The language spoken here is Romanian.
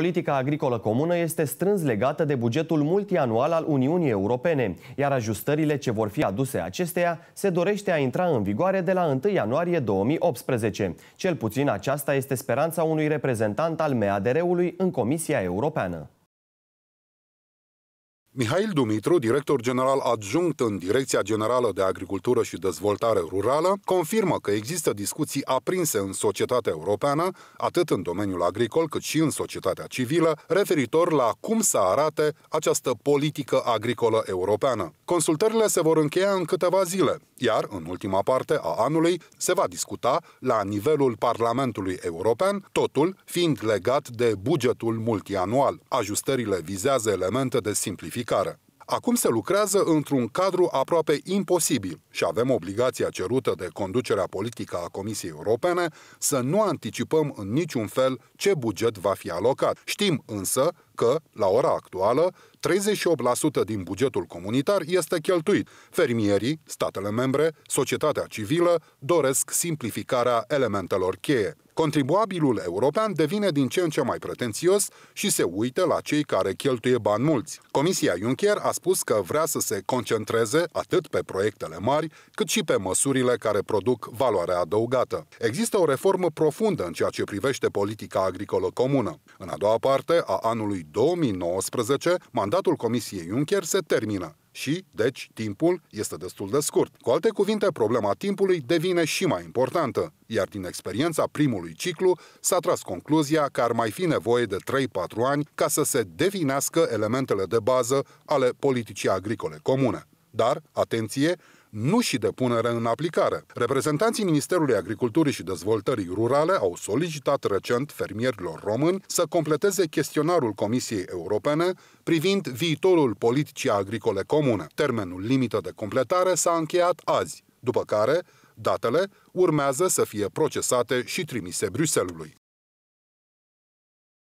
Politica agricolă comună este strâns legată de bugetul multianual al Uniunii Europene, iar ajustările ce vor fi aduse acesteia se dorește a intra în vigoare de la 1 ianuarie 2018. Cel puțin aceasta este speranța unui reprezentant al MADR-ului în Comisia Europeană. Mihail Dumitru, director general adjunct în Direcția Generală de Agricultură și Dezvoltare Rurală, confirmă că există discuții aprinse în societatea europeană, atât în domeniul agricol cât și în societatea civilă, referitor la cum să arate această politică agricolă europeană. Consultările se vor încheia în câteva zile, iar în ultima parte a anului se va discuta la nivelul Parlamentului European, totul fiind legat de bugetul multianual. Ajustările vizează elemente de simplificare aplicare. Acum se lucrează într-un cadru aproape imposibil și avem obligația cerută de conducerea politică a Comisiei Europene să nu anticipăm în niciun fel ce buget va fi alocat. Știm însă că, la ora actuală, 38% din bugetul comunitar este cheltuit. Fermierii, statele membre, societatea civilă doresc simplificarea elementelor cheie. Contribuabilul european devine din ce în ce mai pretențios și se uită la cei care cheltuie bani mulți. Comisia Juncker a spus că vrea să se concentreze atât pe proiectele mari, cât și pe măsurile care produc valoare adăugată. Există o reformă profundă în ceea ce privește politica agricolă comună. În a doua parte a anului 2019, mandatul Comisiei Juncker se termină și, deci, timpul este destul de scurt. Cu alte cuvinte, problema timpului devine și mai importantă, iar din experiența primului ciclu s-a tras concluzia că ar mai fi nevoie de 3-4 ani ca să se devinească elementele de bază ale politicii agricole comune. Dar, atenție, nu și de punere în aplicare. Reprezentanții Ministerului Agriculturii și Dezvoltării Rurale au solicitat recent fermierilor români să completeze chestionarul Comisiei Europene privind viitorul politicii agricole comune. Termenul limită de completare s-a încheiat azi, după care datele urmează să fie procesate și trimise Bruselului.